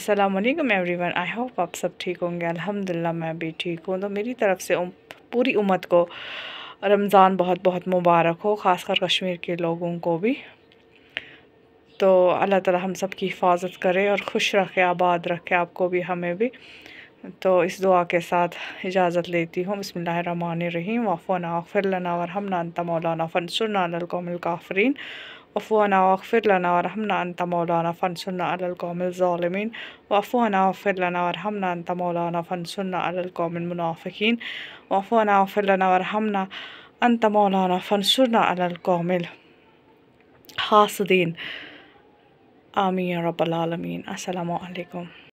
अस्सलाम every one I hope आप सब ठीक होंगे अल्हम्दुलिल्लाह मैं भी ठीक हूँ तो मेरी तरफ़ से उम, पूरी उम्मत को रमज़ान बहुत बहुत मुबारक हो ख़ासकर कश्मीर के लोगों को भी तो अल्लाह ताला हम सब की हिफाजत करे और खुश रखे आबाद रखे आपको भी हमें भी तो इस दुआ के साथ इजाज़त लेती हूँ बसमीम वफ़ान आखिर लना हमना अंत मौलाना फ़नसुरनाकौमिल काफ़रीन वफ़ान आखिर लना वरहमना मौलाना फ़नसुरनाकौमिल ालमीन वफ़ान आखिर लना वरहमना मौलाना फ़नसुरनाकौमिल मुनाफ़िकीन वफ़ान आखिर लना वरहमना अंत मौलाना फ़नसुरनाकौमिल हासदीन आमीन रबालमीन असलकम